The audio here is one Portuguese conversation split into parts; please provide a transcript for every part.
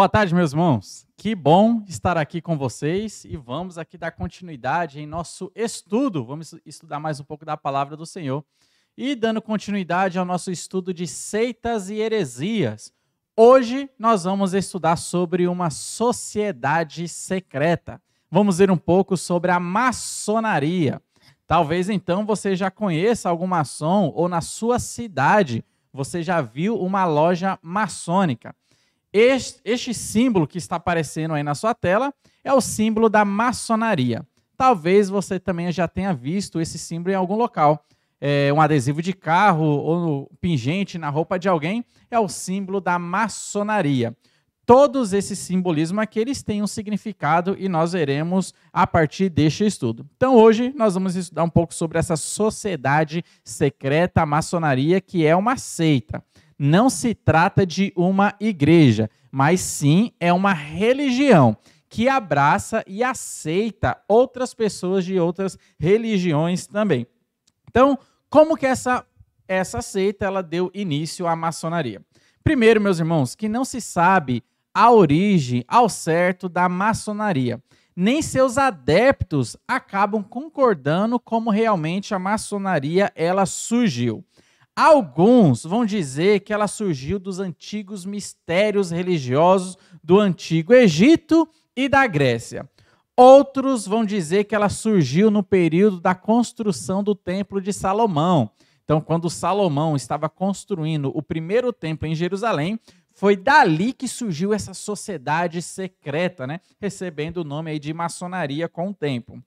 Boa tarde, meus irmãos. Que bom estar aqui com vocês e vamos aqui dar continuidade em nosso estudo. Vamos estudar mais um pouco da palavra do Senhor e dando continuidade ao nosso estudo de seitas e heresias. Hoje nós vamos estudar sobre uma sociedade secreta. Vamos ver um pouco sobre a maçonaria. Talvez então você já conheça algum maçom ou na sua cidade você já viu uma loja maçônica. Este, este símbolo que está aparecendo aí na sua tela é o símbolo da maçonaria. Talvez você também já tenha visto esse símbolo em algum local. É, um adesivo de carro ou no pingente na roupa de alguém é o símbolo da maçonaria. Todos esses simbolismos aqui eles têm um significado e nós veremos a partir deste estudo. Então hoje nós vamos estudar um pouco sobre essa sociedade secreta maçonaria que é uma seita não se trata de uma igreja, mas sim é uma religião que abraça e aceita outras pessoas de outras religiões também. Então, como que essa essa seita ela deu início à maçonaria? Primeiro, meus irmãos, que não se sabe a origem ao certo da maçonaria. Nem seus adeptos acabam concordando como realmente a maçonaria ela surgiu. Alguns vão dizer que ela surgiu dos antigos mistérios religiosos do antigo Egito e da Grécia. Outros vão dizer que ela surgiu no período da construção do Templo de Salomão. Então, quando Salomão estava construindo o primeiro templo em Jerusalém, foi dali que surgiu essa sociedade secreta, né? recebendo o nome aí de maçonaria com o tempo.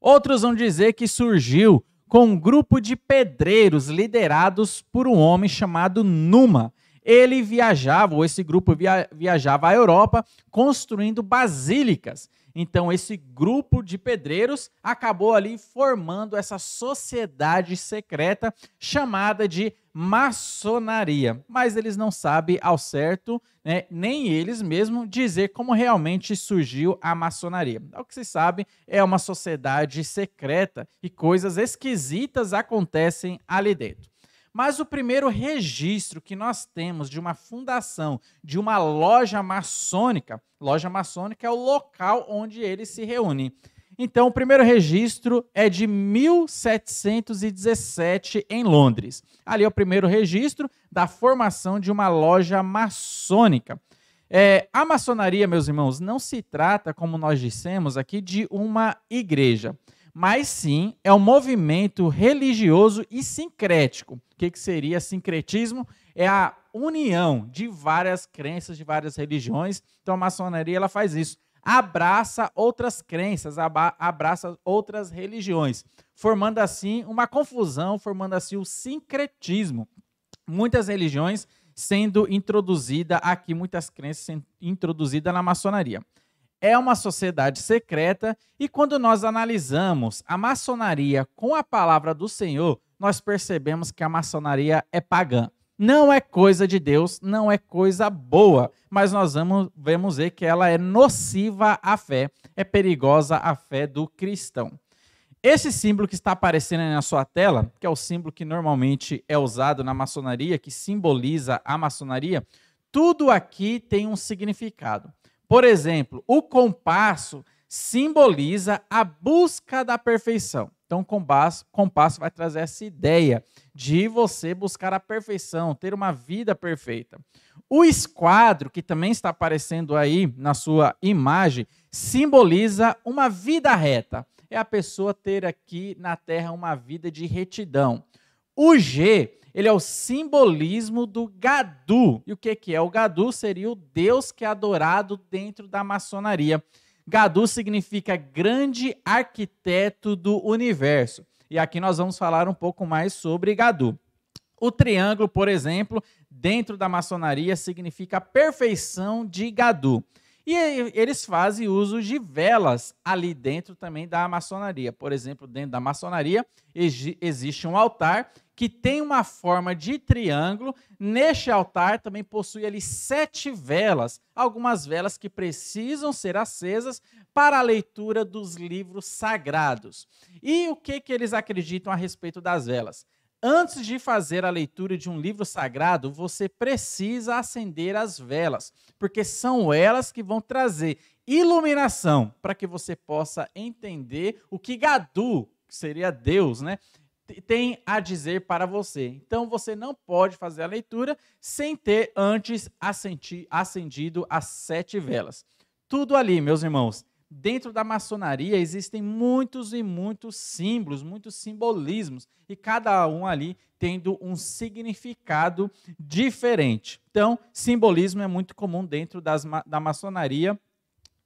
Outros vão dizer que surgiu com um grupo de pedreiros liderados por um homem chamado Numa, ele viajava, ou esse grupo via, viajava à Europa construindo basílicas. Então, esse grupo de pedreiros acabou ali formando essa sociedade secreta chamada de maçonaria. Mas eles não sabem ao certo, né, nem eles mesmos, dizer como realmente surgiu a maçonaria. O que se sabe é uma sociedade secreta e coisas esquisitas acontecem ali dentro. Mas o primeiro registro que nós temos de uma fundação, de uma loja maçônica, loja maçônica é o local onde eles se reúnem. Então, o primeiro registro é de 1717 em Londres. Ali é o primeiro registro da formação de uma loja maçônica. É, a maçonaria, meus irmãos, não se trata, como nós dissemos aqui, de uma igreja mas sim é um movimento religioso e sincrético. O que, que seria sincretismo? É a união de várias crenças, de várias religiões. Então a maçonaria ela faz isso. Abraça outras crenças, abraça outras religiões, formando assim uma confusão, formando assim o sincretismo. Muitas religiões sendo introduzida aqui, muitas crenças sendo introduzida na maçonaria é uma sociedade secreta e quando nós analisamos a maçonaria com a palavra do Senhor, nós percebemos que a maçonaria é pagã. Não é coisa de Deus, não é coisa boa, mas nós vamos, vamos ver que ela é nociva à fé, é perigosa à fé do cristão. Esse símbolo que está aparecendo aí na sua tela, que é o símbolo que normalmente é usado na maçonaria, que simboliza a maçonaria, tudo aqui tem um significado. Por exemplo, o compasso simboliza a busca da perfeição. Então, compasso, compasso vai trazer essa ideia de você buscar a perfeição, ter uma vida perfeita. O esquadro, que também está aparecendo aí na sua imagem, simboliza uma vida reta. É a pessoa ter aqui na Terra uma vida de retidão, o G, ele é o simbolismo do Gadu. E o que, que é? O Gadu seria o Deus que é adorado dentro da maçonaria. Gadu significa grande arquiteto do universo. E aqui nós vamos falar um pouco mais sobre Gadu. O triângulo, por exemplo, dentro da maçonaria significa a perfeição de Gadu. E eles fazem uso de velas ali dentro também da maçonaria. Por exemplo, dentro da maçonaria existe um altar que tem uma forma de triângulo. Neste altar também possui ali sete velas, algumas velas que precisam ser acesas para a leitura dos livros sagrados. E o que, que eles acreditam a respeito das velas? Antes de fazer a leitura de um livro sagrado, você precisa acender as velas, porque são elas que vão trazer iluminação para que você possa entender o que Gadu, que seria Deus, né, tem a dizer para você. Então você não pode fazer a leitura sem ter antes acendido as sete velas. Tudo ali, meus irmãos. Dentro da maçonaria existem muitos e muitos símbolos, muitos simbolismos, e cada um ali tendo um significado diferente. Então, simbolismo é muito comum dentro das, da maçonaria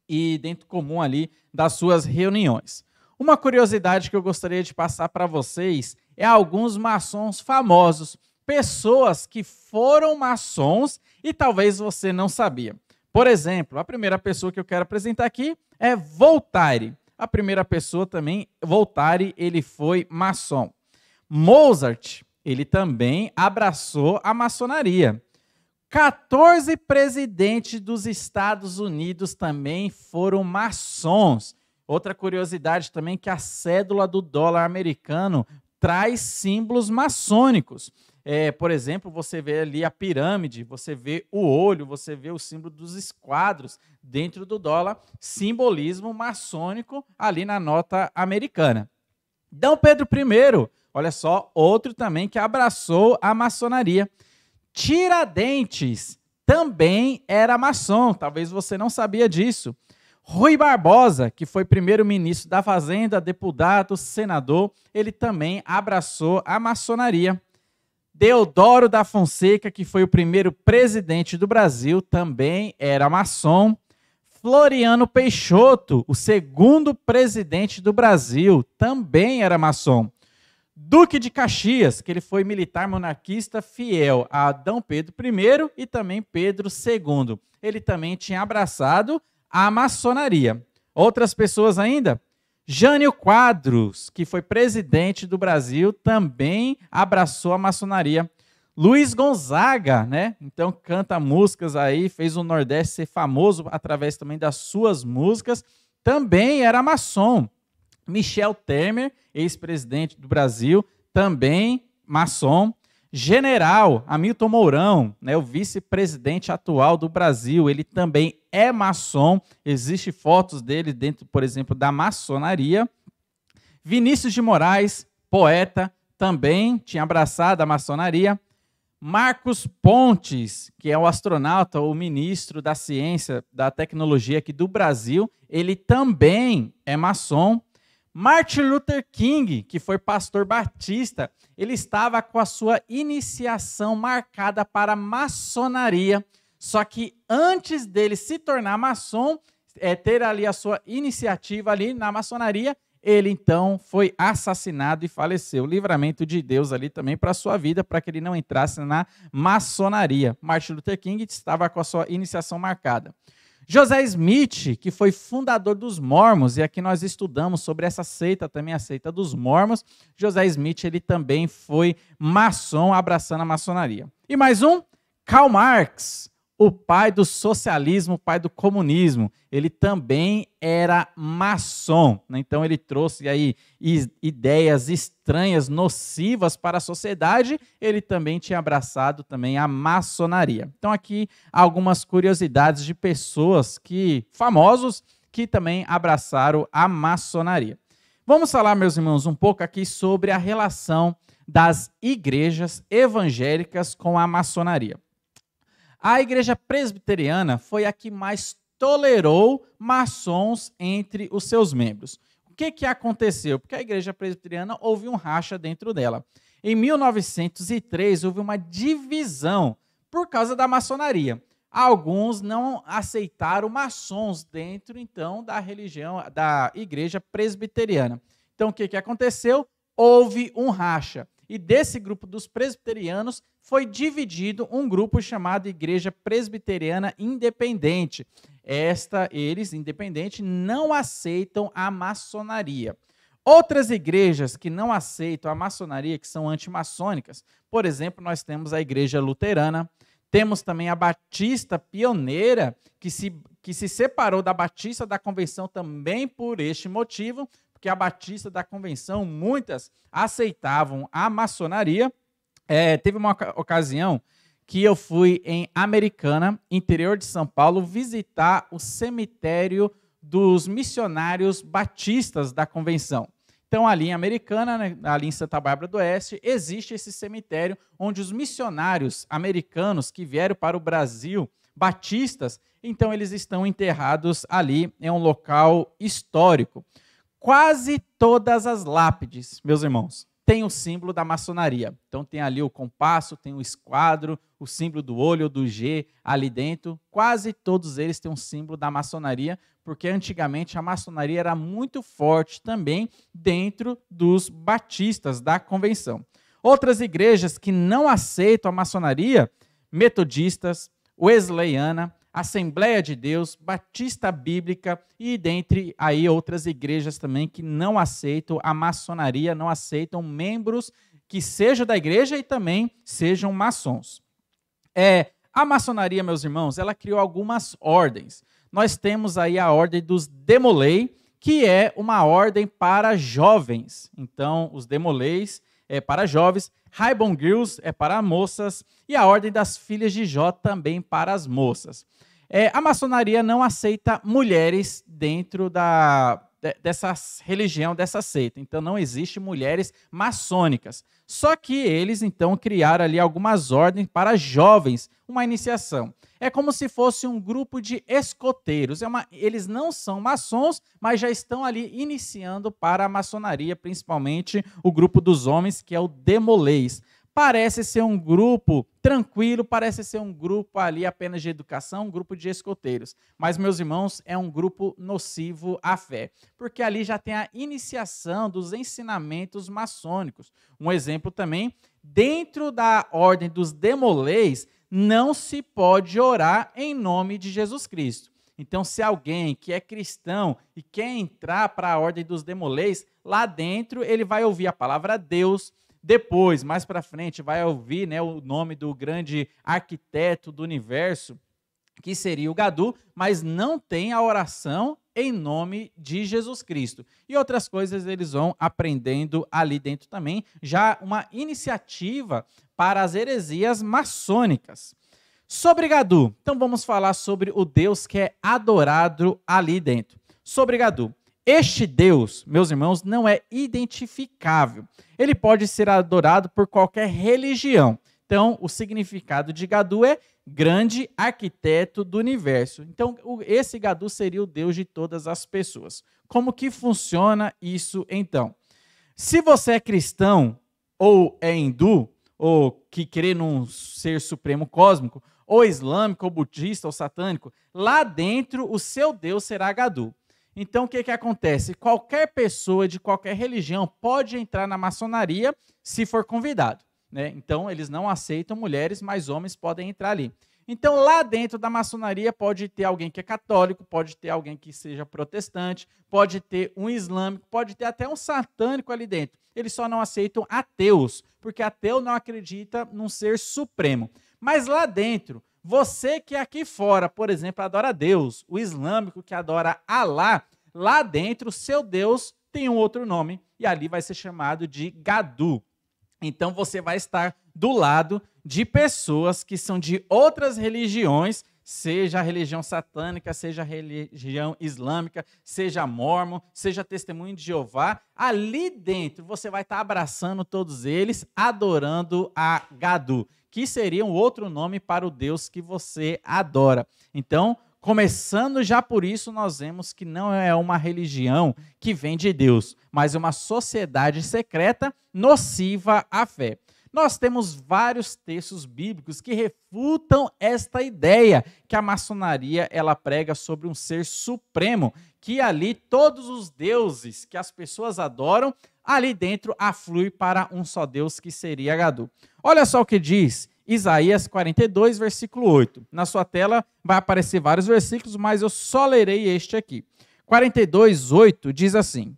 e dentro comum ali das suas reuniões. Uma curiosidade que eu gostaria de passar para vocês é alguns maçons famosos, pessoas que foram maçons e talvez você não sabia. Por exemplo, a primeira pessoa que eu quero apresentar aqui é Voltaire. A primeira pessoa também, Voltaire, ele foi maçom. Mozart, ele também abraçou a maçonaria. 14 presidentes dos Estados Unidos também foram maçons. Outra curiosidade também é que a cédula do dólar americano traz símbolos maçônicos. É, por exemplo, você vê ali a pirâmide, você vê o olho, você vê o símbolo dos esquadros dentro do dólar, simbolismo maçônico ali na nota americana. Dom Pedro I, olha só, outro também que abraçou a maçonaria. Tiradentes também era maçom, talvez você não sabia disso. Rui Barbosa, que foi primeiro-ministro da Fazenda, deputado, senador, ele também abraçou a maçonaria. Deodoro da Fonseca, que foi o primeiro presidente do Brasil, também era maçom. Floriano Peixoto, o segundo presidente do Brasil, também era maçom. Duque de Caxias, que ele foi militar monarquista fiel a Dom Pedro I e também Pedro II. Ele também tinha abraçado a maçonaria. Outras pessoas ainda? Jânio Quadros, que foi presidente do Brasil, também abraçou a maçonaria. Luiz Gonzaga, né? Então canta músicas aí, fez o Nordeste ser famoso através também das suas músicas. Também era maçom. Michel Temer, ex-presidente do Brasil, também maçom. General Hamilton Mourão, né, o vice-presidente atual do Brasil, ele também é maçom. Existem fotos dele dentro, por exemplo, da maçonaria. Vinícius de Moraes, poeta, também tinha abraçado a maçonaria. Marcos Pontes, que é o astronauta, o ministro da Ciência, da Tecnologia aqui do Brasil, ele também é maçom. Martin Luther King, que foi pastor batista, ele estava com a sua iniciação marcada para a maçonaria, só que antes dele se tornar maçom, é, ter ali a sua iniciativa ali na maçonaria, ele então foi assassinado e faleceu. Livramento de Deus ali também para a sua vida, para que ele não entrasse na maçonaria. Martin Luther King estava com a sua iniciação marcada. José Smith, que foi fundador dos Mormons, e aqui nós estudamos sobre essa seita, também a seita dos Mormons. José Smith, ele também foi maçom, abraçando a maçonaria. E mais um, Karl Marx, o pai do socialismo, o pai do comunismo. Ele também era maçom, né? então ele trouxe aí ideias estranhas, nocivas para a sociedade. Ele também tinha abraçado também a maçonaria. Então aqui algumas curiosidades de pessoas que famosos que também abraçaram a maçonaria. Vamos falar, meus irmãos, um pouco aqui sobre a relação das igrejas evangélicas com a maçonaria. A igreja presbiteriana foi a que mais tolerou maçons entre os seus membros. O que, que aconteceu? Porque a igreja presbiteriana houve um racha dentro dela. Em 1903, houve uma divisão por causa da maçonaria. Alguns não aceitaram maçons dentro, então, da religião, da igreja presbiteriana. Então, o que, que aconteceu? Houve um racha. E desse grupo dos presbiterianos foi dividido um grupo chamado Igreja Presbiteriana Independente. Esta, eles, independente, não aceitam a maçonaria. Outras igrejas que não aceitam a maçonaria, que são antimaçônicas, por exemplo, nós temos a Igreja Luterana, temos também a Batista Pioneira, que se, que se separou da Batista da Convenção também por este motivo, porque a Batista da Convenção, muitas aceitavam a maçonaria. É, teve uma ocasião que eu fui em Americana, interior de São Paulo, visitar o cemitério dos missionários batistas da convenção. Então, ali em Americana, né, ali em Santa Bárbara do Oeste, existe esse cemitério onde os missionários americanos que vieram para o Brasil, batistas, então eles estão enterrados ali, é um local histórico. Quase todas as lápides, meus irmãos, tem o símbolo da maçonaria. Então tem ali o compasso, tem o esquadro, o símbolo do olho, do G ali dentro. Quase todos eles têm um símbolo da maçonaria, porque antigamente a maçonaria era muito forte também dentro dos batistas da convenção. Outras igrejas que não aceitam a maçonaria, metodistas, wesleyana, Assembleia de Deus, Batista Bíblica e dentre aí outras igrejas também que não aceitam a maçonaria, não aceitam membros que sejam da igreja e também sejam maçons. É, a maçonaria, meus irmãos, ela criou algumas ordens. Nós temos aí a ordem dos Demolei, que é uma ordem para jovens. Então, os Demoleis é para jovens, Raibon Girls é para moças e a Ordem das Filhas de Jó também para as moças. É, a maçonaria não aceita mulheres dentro da, de, dessa religião, dessa seita. Então não existe mulheres maçônicas. Só que eles então criaram ali algumas ordens para jovens, uma iniciação. É como se fosse um grupo de escoteiros. É uma, eles não são maçons, mas já estão ali iniciando para a maçonaria, principalmente o grupo dos homens, que é o Demolês. Parece ser um grupo tranquilo, parece ser um grupo ali apenas de educação, um grupo de escoteiros. Mas, meus irmãos, é um grupo nocivo à fé, porque ali já tem a iniciação dos ensinamentos maçônicos. Um exemplo também, dentro da ordem dos demolês, não se pode orar em nome de Jesus Cristo. Então, se alguém que é cristão e quer entrar para a ordem dos demolês, lá dentro ele vai ouvir a palavra Deus, depois, mais para frente, vai ouvir né, o nome do grande arquiteto do universo, que seria o Gadu, mas não tem a oração em nome de Jesus Cristo. E outras coisas eles vão aprendendo ali dentro também, já uma iniciativa para as heresias maçônicas. Sobre Gadu, então vamos falar sobre o Deus que é adorado ali dentro. Sobre Gadu, este Deus, meus irmãos, não é identificável. Ele pode ser adorado por qualquer religião. Então, o significado de Gadu é grande arquiteto do universo. Então, esse Gadu seria o Deus de todas as pessoas. Como que funciona isso então? Se você é cristão ou é hindu, ou que crê num ser supremo cósmico, ou islâmico, ou budista, ou satânico, lá dentro o seu Deus será Gadu. Então, o que, que acontece? Qualquer pessoa de qualquer religião pode entrar na maçonaria se for convidado. Né? Então, eles não aceitam mulheres, mas homens podem entrar ali. Então, lá dentro da maçonaria pode ter alguém que é católico, pode ter alguém que seja protestante, pode ter um islâmico, pode ter até um satânico ali dentro. Eles só não aceitam ateus, porque ateu não acredita num ser supremo. Mas lá dentro, você que é aqui fora, por exemplo, adora Deus, o islâmico que adora Alá, lá dentro, seu Deus tem um outro nome e ali vai ser chamado de Gadu. Então você vai estar do lado de pessoas que são de outras religiões seja a religião satânica, seja a religião islâmica, seja mormon, seja testemunho de Jeová, ali dentro você vai estar abraçando todos eles, adorando a Gadu que seria um outro nome para o Deus que você adora. Então, começando já por isso, nós vemos que não é uma religião que vem de Deus, mas uma sociedade secreta nociva à fé nós temos vários textos bíblicos que refutam esta ideia que a maçonaria ela prega sobre um ser supremo, que ali todos os deuses que as pessoas adoram ali dentro aflui para um só Deus que seria Gadu. Olha só o que diz Isaías 42, versículo 8. Na sua tela vai aparecer vários versículos, mas eu só lerei este aqui. 42, 8 diz assim: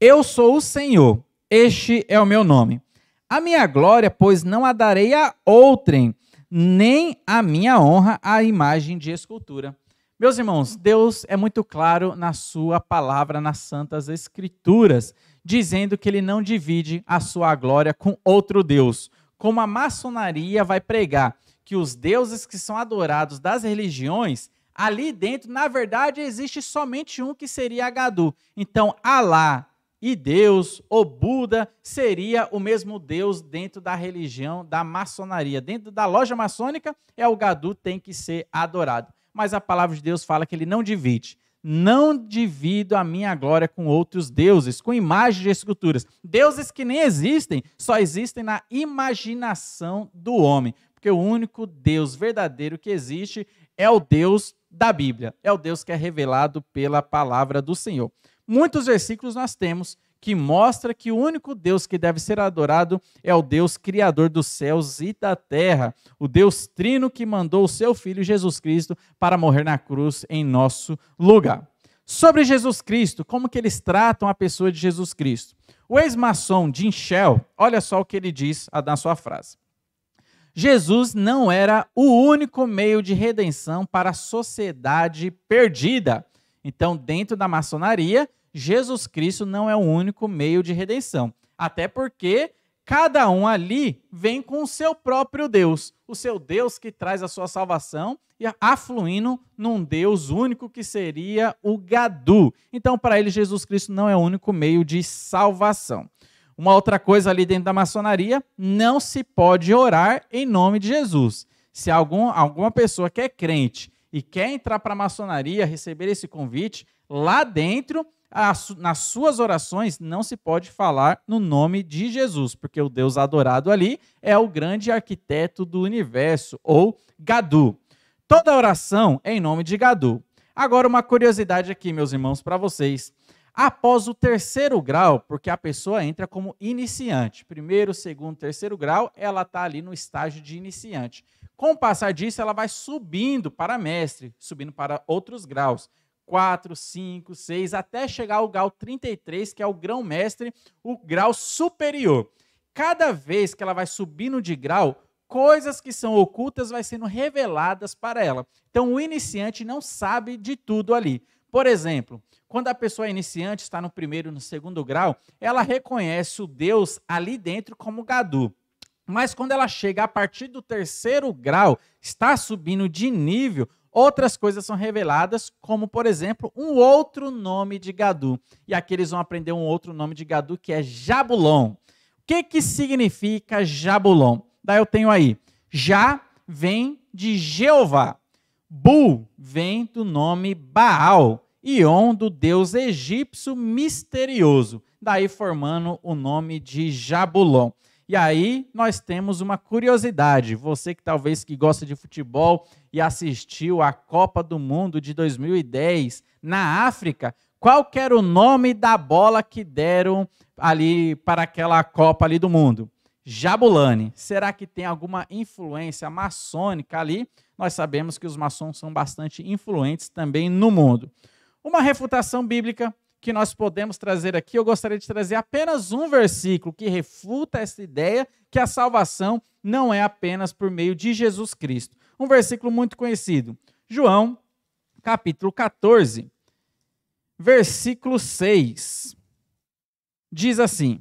Eu sou o Senhor, este é o meu nome. A minha glória, pois não a darei a outrem, nem a minha honra à imagem de escultura. Meus irmãos, Deus é muito claro na sua palavra, nas santas escrituras dizendo que ele não divide a sua glória com outro Deus. Como a maçonaria vai pregar que os deuses que são adorados das religiões, ali dentro, na verdade, existe somente um que seria Agadu. Então, Alá e Deus, ou Buda, seria o mesmo Deus dentro da religião da maçonaria. Dentro da loja maçônica, é o Gadu tem que ser adorado. Mas a palavra de Deus fala que ele não divide. Não divido a minha glória com outros deuses, com imagens de esculturas. Deuses que nem existem, só existem na imaginação do homem. Porque o único Deus verdadeiro que existe é o Deus da Bíblia. É o Deus que é revelado pela palavra do Senhor. Muitos versículos nós temos que mostra que o único Deus que deve ser adorado é o Deus criador dos céus e da terra, o Deus trino que mandou o seu filho Jesus Cristo para morrer na cruz em nosso lugar. Sobre Jesus Cristo, como que eles tratam a pessoa de Jesus Cristo? O ex-maçom Jim Shell, olha só o que ele diz na sua frase. Jesus não era o único meio de redenção para a sociedade perdida. Então, dentro da maçonaria, Jesus Cristo não é o único meio de redenção. Até porque cada um ali vem com o seu próprio Deus, o seu Deus que traz a sua salvação e afluindo num Deus único que seria o Gadu. Então, para ele, Jesus Cristo não é o único meio de salvação. Uma outra coisa ali dentro da maçonaria, não se pode orar em nome de Jesus. Se algum, alguma pessoa que é crente e quer entrar para a maçonaria, receber esse convite, lá dentro nas suas orações não se pode falar no nome de Jesus, porque o Deus adorado ali é o grande arquiteto do universo, ou Gadu. Toda oração é em nome de Gadu. Agora, uma curiosidade aqui, meus irmãos, para vocês. Após o terceiro grau, porque a pessoa entra como iniciante, primeiro, segundo, terceiro grau, ela está ali no estágio de iniciante. Com o passar disso, ela vai subindo para mestre, subindo para outros graus. 4, 5, 6, até chegar ao grau 33, que é o grão-mestre, o grau superior. Cada vez que ela vai subindo de grau, coisas que são ocultas vai sendo reveladas para ela. Então o iniciante não sabe de tudo ali. Por exemplo, quando a pessoa iniciante está no primeiro e no segundo grau, ela reconhece o Deus ali dentro como Gadu. Mas quando ela chega a partir do terceiro grau, está subindo de nível, outras coisas são reveladas, como, por exemplo, um outro nome de Gadu. E aqui eles vão aprender um outro nome de Gadu, que é Jabulon. O que, que significa Jabulon? Daí eu tenho aí, Já vem de Jeová, Bu vem do nome Baal, Ion do deus egípcio misterioso, daí formando o nome de Jabulon. E aí nós temos uma curiosidade. Você que talvez que gosta de futebol e assistiu à Copa do Mundo de 2010 na África, qual que era o nome da bola que deram ali para aquela Copa ali do Mundo? Jabulani. Será que tem alguma influência maçônica ali? Nós sabemos que os maçons são bastante influentes também no mundo. Uma refutação bíblica que nós podemos trazer aqui, eu gostaria de trazer apenas um versículo que refuta essa ideia que a salvação não é apenas por meio de Jesus Cristo. Um versículo muito conhecido. João, capítulo 14, versículo 6. Diz assim: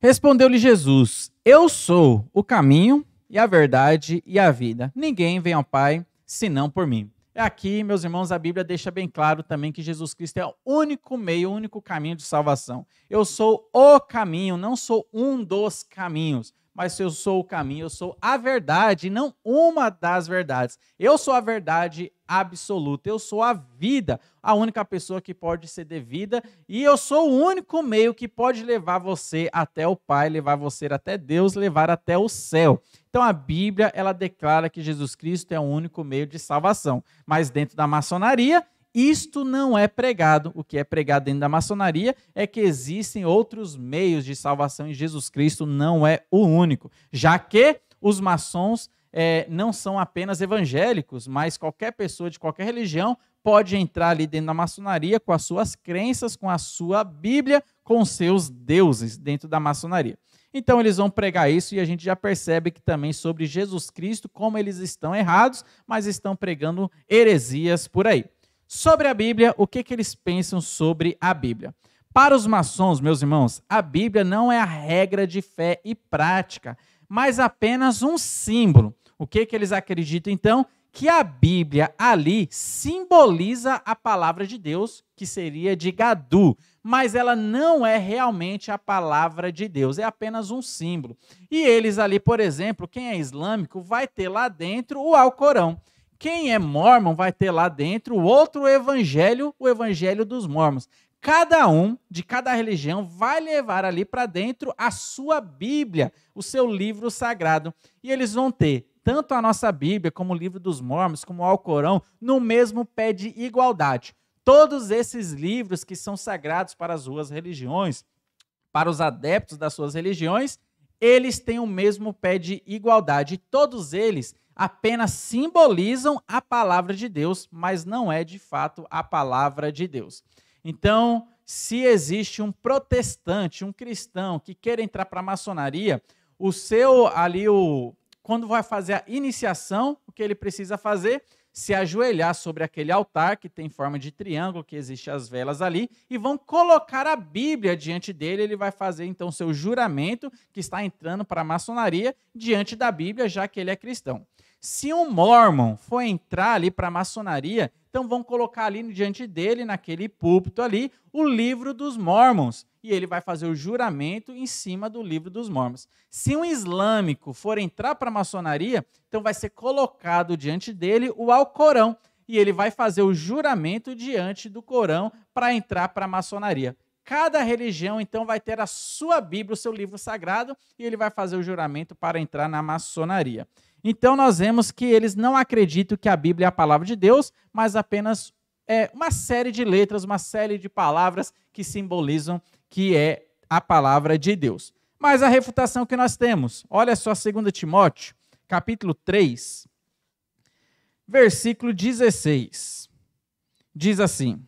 Respondeu-lhe Jesus: Eu sou o caminho e a verdade e a vida. Ninguém vem ao Pai senão por mim. É aqui, meus irmãos, a Bíblia deixa bem claro também que Jesus Cristo é o único meio, o único caminho de salvação. Eu sou o caminho, não sou um dos caminhos mas eu sou o caminho, eu sou a verdade, não uma das verdades. Eu sou a verdade absoluta, eu sou a vida, a única pessoa que pode ser devida, e eu sou o único meio que pode levar você até o Pai, levar você até Deus, levar até o céu. Então a Bíblia, ela declara que Jesus Cristo é o único meio de salvação. Mas dentro da maçonaria, isto não é pregado. O que é pregado dentro da maçonaria é que existem outros meios de salvação e Jesus Cristo não é o único, já que os maçons é, não são apenas evangélicos, mas qualquer pessoa de qualquer religião pode entrar ali dentro da maçonaria com as suas crenças, com a sua Bíblia, com seus deuses dentro da maçonaria. Então eles vão pregar isso e a gente já percebe que também sobre Jesus Cristo, como eles estão errados, mas estão pregando heresias por aí sobre a Bíblia, o que, que eles pensam sobre a Bíblia. Para os maçons, meus irmãos, a Bíblia não é a regra de fé e prática, mas apenas um símbolo. O que, que eles acreditam, então? Que a Bíblia ali simboliza a palavra de Deus, que seria de Gadu, mas ela não é realmente a palavra de Deus, é apenas um símbolo. E eles ali, por exemplo, quem é islâmico, vai ter lá dentro o Alcorão. Quem é mormon vai ter lá dentro o outro evangelho, o evangelho dos mormons. Cada um de cada religião vai levar ali para dentro a sua Bíblia, o seu livro sagrado. E eles vão ter tanto a nossa Bíblia, como o livro dos mormons, como o Alcorão, no mesmo pé de igualdade. Todos esses livros que são sagrados para as suas religiões, para os adeptos das suas religiões, eles têm o mesmo pé de igualdade. Todos eles apenas simbolizam a palavra de Deus, mas não é de fato a palavra de Deus. Então, se existe um protestante, um cristão que queira entrar para a maçonaria, o seu ali o quando vai fazer a iniciação, o que ele precisa fazer? se ajoelhar sobre aquele altar que tem forma de triângulo, que existe as velas ali, e vão colocar a Bíblia diante dele. Ele vai fazer então seu juramento, que está entrando para a maçonaria, diante da Bíblia, já que ele é cristão. Se um mormon for entrar ali para a maçonaria, então vão colocar ali diante dele, naquele púlpito ali, o livro dos mormons e ele vai fazer o juramento em cima do livro dos mormons. Se um islâmico for entrar para a maçonaria, então vai ser colocado diante dele o Alcorão e ele vai fazer o juramento diante do Corão para entrar para a maçonaria. Cada religião, então, vai ter a sua Bíblia, o seu livro sagrado, e ele vai fazer o juramento para entrar na maçonaria. Então, nós vemos que eles não acreditam que a Bíblia é a palavra de Deus, mas apenas é, uma série de letras, uma série de palavras que simbolizam que é a palavra de Deus. Mas a refutação que nós temos, olha só 2 Timóteo, capítulo 3, versículo 16. Diz assim: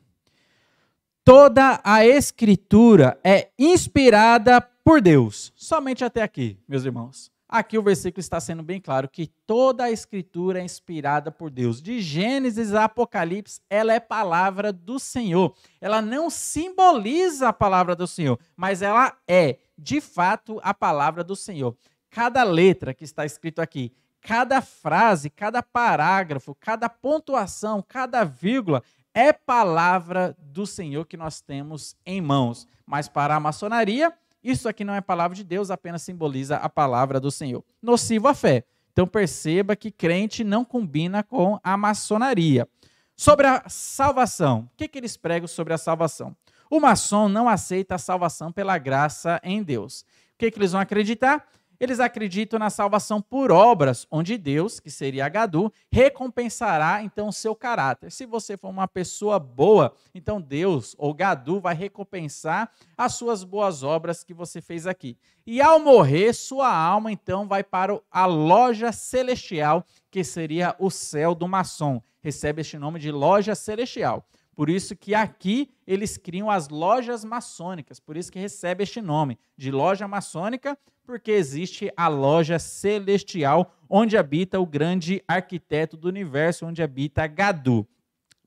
Toda a escritura é inspirada por Deus. Somente até aqui, meus irmãos. Aqui o versículo está sendo bem claro que toda a escritura é inspirada por Deus. De Gênesis a Apocalipse, ela é palavra do Senhor. Ela não simboliza a palavra do Senhor, mas ela é, de fato, a palavra do Senhor. Cada letra que está escrito aqui, cada frase, cada parágrafo, cada pontuação, cada vírgula é palavra do Senhor que nós temos em mãos. Mas para a maçonaria, isso aqui não é palavra de Deus, apenas simboliza a palavra do Senhor. Nocivo à fé. Então perceba que crente não combina com a maçonaria. Sobre a salvação, o que, que eles pregam sobre a salvação? O maçom não aceita a salvação pela graça em Deus. O que, que eles vão acreditar? Eles acreditam na salvação por obras, onde Deus, que seria Agadu, recompensará então o seu caráter. Se você for uma pessoa boa, então Deus ou Gadu vai recompensar as suas boas obras que você fez aqui. E ao morrer, sua alma então vai para a loja celestial, que seria o céu do maçom. Recebe este nome de loja celestial. Por isso que aqui eles criam as lojas maçônicas, por isso que recebe este nome de loja maçônica, porque existe a loja celestial onde habita o grande arquiteto do universo, onde habita Gadu.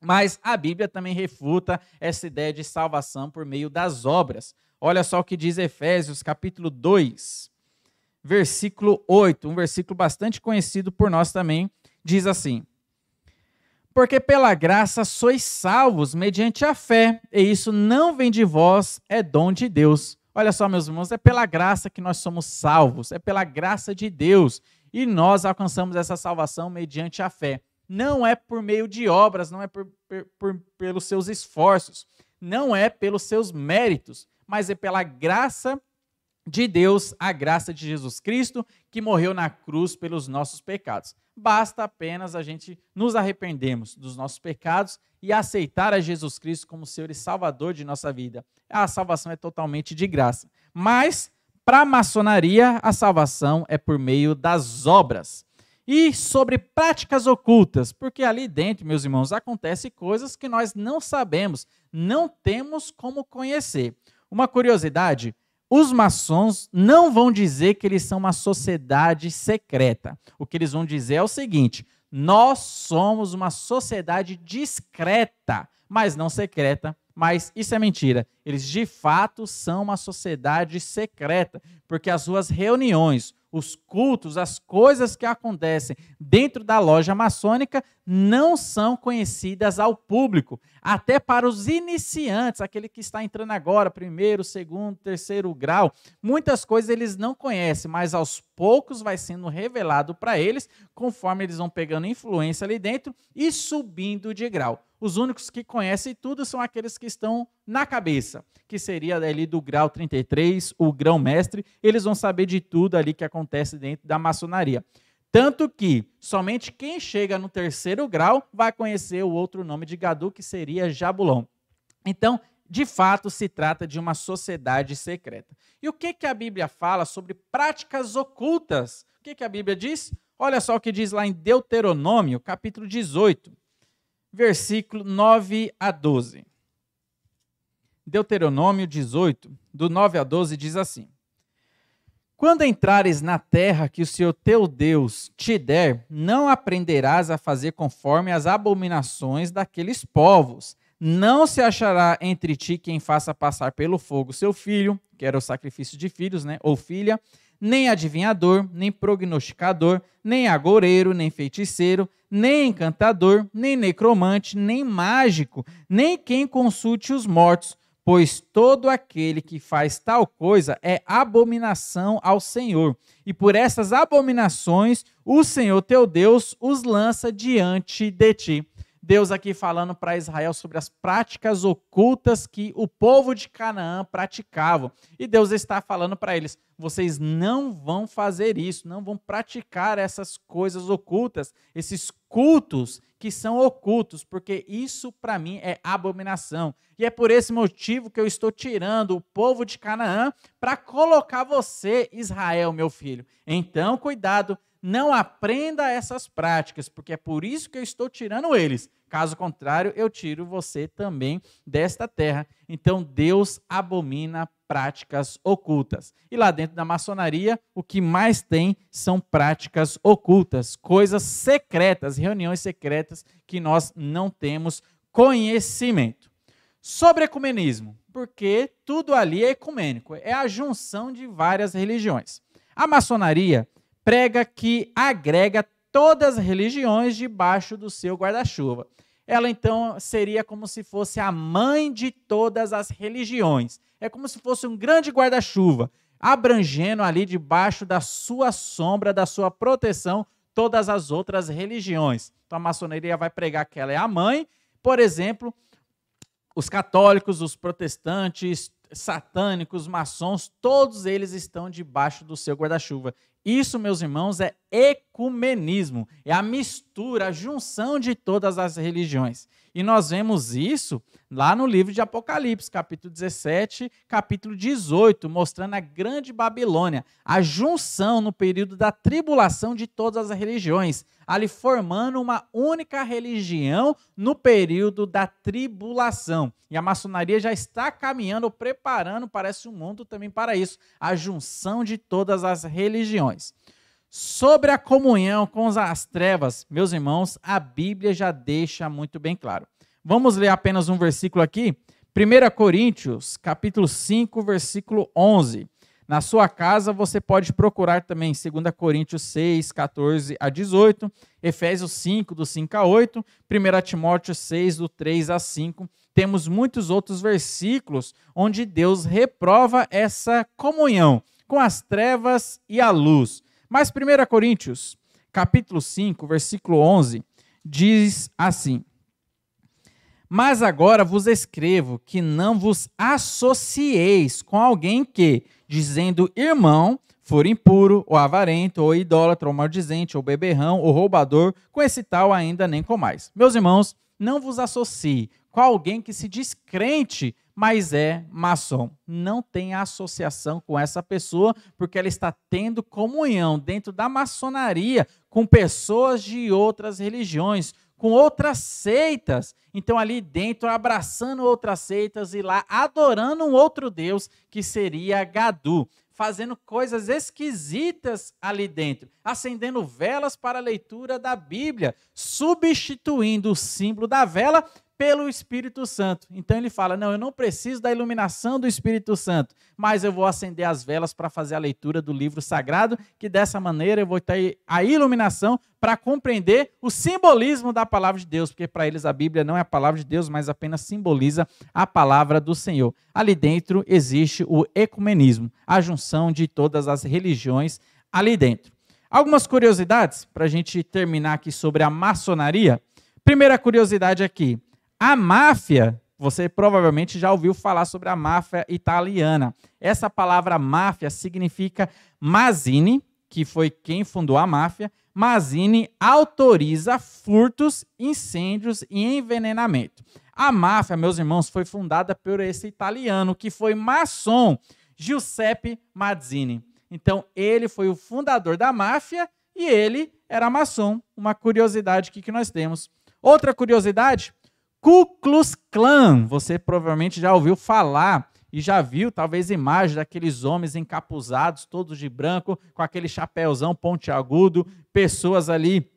Mas a Bíblia também refuta essa ideia de salvação por meio das obras. Olha só o que diz Efésios capítulo 2, versículo 8, um versículo bastante conhecido por nós também, diz assim: porque pela graça sois salvos mediante a fé, e isso não vem de vós, é dom de Deus. Olha só, meus irmãos, é pela graça que nós somos salvos, é pela graça de Deus, e nós alcançamos essa salvação mediante a fé. Não é por meio de obras, não é por, por, por, pelos seus esforços, não é pelos seus méritos, mas é pela graça de Deus a graça de Jesus Cristo, que morreu na cruz pelos nossos pecados. Basta apenas a gente nos arrependermos dos nossos pecados e aceitar a Jesus Cristo como Senhor e Salvador de nossa vida. A salvação é totalmente de graça. Mas, para a maçonaria, a salvação é por meio das obras. E sobre práticas ocultas, porque ali dentro, meus irmãos, acontecem coisas que nós não sabemos, não temos como conhecer. Uma curiosidade os maçons não vão dizer que eles são uma sociedade secreta. O que eles vão dizer é o seguinte: nós somos uma sociedade discreta, mas não secreta. Mas isso é mentira. Eles de fato são uma sociedade secreta, porque as suas reuniões, os cultos, as coisas que acontecem dentro da loja maçônica não são conhecidas ao público, até para os iniciantes, aquele que está entrando agora, primeiro, segundo, terceiro grau. Muitas coisas eles não conhecem, mas aos poucos vai sendo revelado para eles, conforme eles vão pegando influência ali dentro e subindo de grau. Os únicos que conhecem tudo são aqueles que estão na cabeça, que seria ali do grau 33, o grão mestre, eles vão saber de tudo ali que acontece dentro da maçonaria. Tanto que somente quem chega no terceiro grau vai conhecer o outro nome de Gadu, que seria Jabulon. Então, de fato, se trata de uma sociedade secreta. E o que, que a Bíblia fala sobre práticas ocultas? O que, que a Bíblia diz? Olha só o que diz lá em Deuteronômio, capítulo 18, versículo 9 a 12. Deuteronômio 18, do 9 a 12, diz assim: quando entrares na terra que o Senhor teu Deus te der, não aprenderás a fazer conforme as abominações daqueles povos. Não se achará entre ti quem faça passar pelo fogo seu filho, que era o sacrifício de filhos, né, ou filha, nem adivinhador, nem prognosticador, nem agoureiro, nem feiticeiro, nem encantador, nem necromante, nem mágico, nem quem consulte os mortos pois todo aquele que faz tal coisa é abominação ao Senhor. E por essas abominações o Senhor teu Deus os lança diante de ti. Deus aqui falando para Israel sobre as práticas ocultas que o povo de Canaã praticava. E Deus está falando para eles: vocês não vão fazer isso, não vão praticar essas coisas ocultas, esses cultos que são ocultos, porque isso para mim é abominação. E é por esse motivo que eu estou tirando o povo de Canaã para colocar você, Israel, meu filho. Então, cuidado não aprenda essas práticas, porque é por isso que eu estou tirando eles. Caso contrário, eu tiro você também desta terra. Então Deus abomina práticas ocultas. E lá dentro da maçonaria, o que mais tem são práticas ocultas, coisas secretas, reuniões secretas que nós não temos conhecimento. Sobre ecumenismo, porque tudo ali é ecumênico, é a junção de várias religiões. A maçonaria prega que agrega todas as religiões debaixo do seu guarda-chuva. Ela então seria como se fosse a mãe de todas as religiões. É como se fosse um grande guarda-chuva, abrangendo ali debaixo da sua sombra, da sua proteção, todas as outras religiões. Então a maçonaria vai pregar que ela é a mãe, por exemplo, os católicos, os protestantes, satânicos, maçons, todos eles estão debaixo do seu guarda-chuva. Isso, meus irmãos, é ecumenismo, é a mistura, a junção de todas as religiões. E nós vemos isso lá no livro de Apocalipse, capítulo 17, capítulo 18, mostrando a grande Babilônia, a junção no período da tribulação de todas as religiões, ali formando uma única religião no período da tribulação. E a maçonaria já está caminhando, preparando, parece um mundo também para isso, a junção de todas as religiões. Sobre a comunhão com as trevas, meus irmãos, a Bíblia já deixa muito bem claro. Vamos ler apenas um versículo aqui? 1 Coríntios, capítulo 5, versículo 11. Na sua casa você pode procurar também 2 Coríntios 6, 14 a 18, Efésios 5, do 5 a 8, 1 Timóteo 6, do 3 a 5. Temos muitos outros versículos onde Deus reprova essa comunhão com as trevas e a luz. Mas 1 Coríntios, capítulo 5, versículo 11, diz assim: mas agora vos escrevo que não vos associeis com alguém que, dizendo irmão, for impuro, ou avarento, ou idólatra, ou maldizente, ou beberrão, ou roubador, com esse tal ainda nem com mais. Meus irmãos, não vos associe com alguém que se diz crente, mas é maçom. Não tenha associação com essa pessoa, porque ela está tendo comunhão dentro da maçonaria com pessoas de outras religiões, com outras seitas. Então, ali dentro, abraçando outras seitas e lá adorando um outro Deus que seria Gadu fazendo coisas esquisitas ali dentro, acendendo velas para a leitura da Bíblia, substituindo o símbolo da vela pelo Espírito Santo. Então ele fala: Não, eu não preciso da iluminação do Espírito Santo, mas eu vou acender as velas para fazer a leitura do livro sagrado, que dessa maneira eu vou ter a iluminação para compreender o simbolismo da palavra de Deus, porque para eles a Bíblia não é a palavra de Deus, mas apenas simboliza a palavra do Senhor. Ali dentro existe o ecumenismo, a junção de todas as religiões ali dentro. Algumas curiosidades para a gente terminar aqui sobre a maçonaria. Primeira curiosidade aqui: a máfia, você provavelmente já ouviu falar sobre a máfia italiana. Essa palavra máfia significa Mazzini, que foi quem fundou a máfia. Mazzini autoriza furtos, incêndios e envenenamento. A máfia, meus irmãos, foi fundada por esse italiano que foi maçom, Giuseppe Mazzini. Então, ele foi o fundador da máfia e ele era maçom. Uma curiosidade que nós temos. Outra curiosidade, Ku Klux Klan, você provavelmente já ouviu falar e já viu talvez imagens daqueles homens encapuzados, todos de branco, com aquele chapéuzão pontiagudo, pessoas ali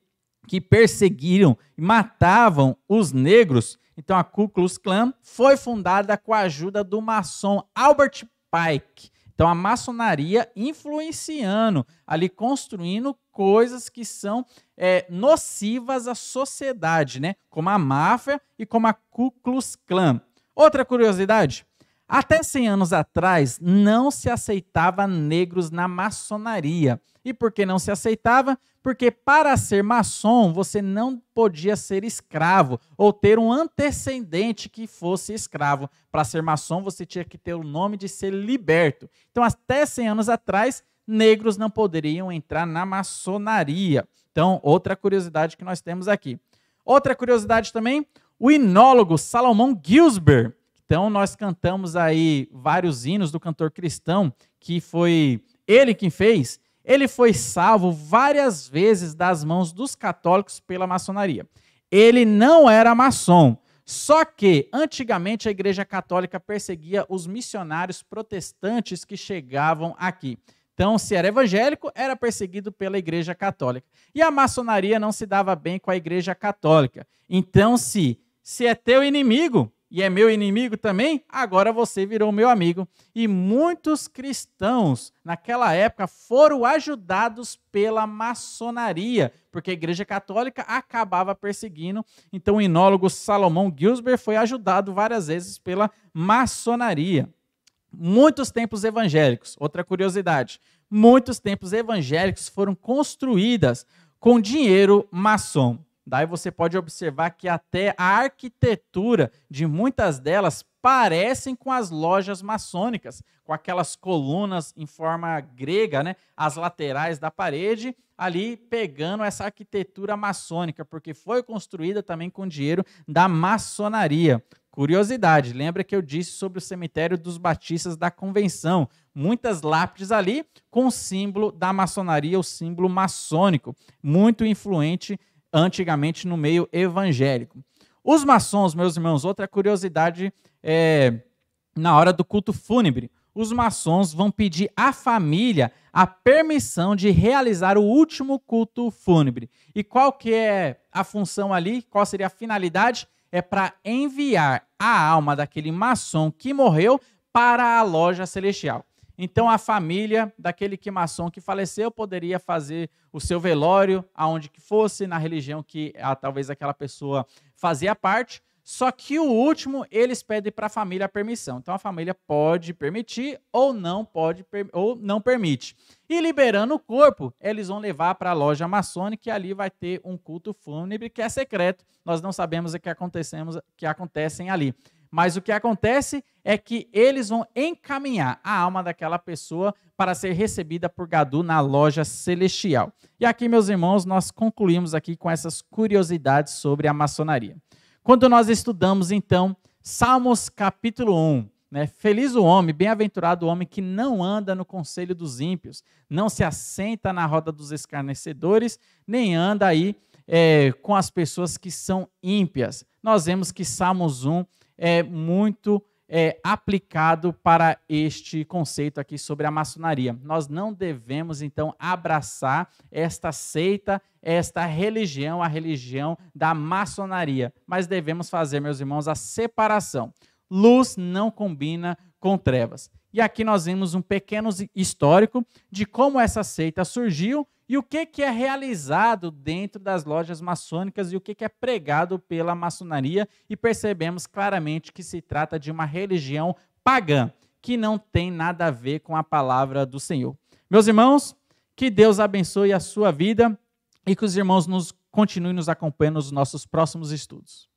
que perseguiram e matavam os negros. Então a Ku Klux Klan foi fundada com a ajuda do maçom Albert Pike. Então a maçonaria influenciando, ali construindo coisas que são é, nocivas à sociedade, né? Como a máfia e como a Ku Klux Klan. Outra curiosidade: até 100 anos atrás não se aceitava negros na maçonaria. E por que não se aceitava? Porque para ser maçom você não podia ser escravo ou ter um antecedente que fosse escravo. Para ser maçom você tinha que ter o nome de ser liberto. Então, até 100 anos atrás negros não poderiam entrar na maçonaria. Então, outra curiosidade que nós temos aqui. Outra curiosidade também, o inólogo Salomão Gilsberg. Então, nós cantamos aí vários hinos do cantor cristão, que foi ele quem fez. Ele foi salvo várias vezes das mãos dos católicos pela maçonaria. Ele não era maçom, só que, antigamente, a Igreja Católica perseguia os missionários protestantes que chegavam aqui. Então, se era evangélico, era perseguido pela Igreja Católica. E a maçonaria não se dava bem com a Igreja Católica. Então, se, se é teu inimigo e é meu inimigo também, agora você virou meu amigo. E muitos cristãos naquela época foram ajudados pela maçonaria, porque a Igreja Católica acabava perseguindo. Então, o inólogo Salomão Gilsberg foi ajudado várias vezes pela maçonaria muitos templos evangélicos, outra curiosidade, muitos templos evangélicos foram construídas com dinheiro maçom. Daí você pode observar que até a arquitetura de muitas delas parecem com as lojas maçônicas, com aquelas colunas em forma grega, né? As laterais da parede, ali pegando essa arquitetura maçônica, porque foi construída também com dinheiro da maçonaria. Curiosidade, lembra que eu disse sobre o cemitério dos Batistas da Convenção? Muitas lápides ali com o símbolo da maçonaria, o símbolo maçônico, muito influente antigamente no meio evangélico. Os maçons, meus irmãos, outra curiosidade é na hora do culto fúnebre. Os maçons vão pedir à família a permissão de realizar o último culto fúnebre. E qual que é a função ali? Qual seria a finalidade? é para enviar a alma daquele maçom que morreu para a loja celestial. Então a família daquele que maçom que faleceu poderia fazer o seu velório aonde que fosse, na religião que talvez aquela pessoa fazia parte, só que o último, eles pedem para a família a permissão. Então a família pode permitir ou não pode ou não permite. E liberando o corpo, eles vão levar para a loja maçônica e ali vai ter um culto fúnebre que é secreto. Nós não sabemos o que acontecemos, que acontecem ali. Mas o que acontece é que eles vão encaminhar a alma daquela pessoa para ser recebida por Gadu na loja celestial. E aqui, meus irmãos, nós concluímos aqui com essas curiosidades sobre a maçonaria. Quando nós estudamos, então, Salmos capítulo 1, né? Feliz o homem, bem-aventurado o homem que não anda no conselho dos ímpios, não se assenta na roda dos escarnecedores, nem anda aí é, com as pessoas que são ímpias. Nós vemos que Salmos 1 é muito é, aplicado para este conceito aqui sobre a maçonaria. Nós não devemos, então, abraçar esta seita, esta religião, a religião da maçonaria, mas devemos fazer, meus irmãos, a separação. Luz não combina com trevas. E aqui nós vimos um pequeno histórico de como essa seita surgiu e o que, que é realizado dentro das lojas maçônicas e o que, que é pregado pela maçonaria, e percebemos claramente que se trata de uma religião pagã, que não tem nada a ver com a palavra do Senhor. Meus irmãos, que Deus abençoe a sua vida e que os irmãos nos continuem nos acompanhando nos nossos próximos estudos.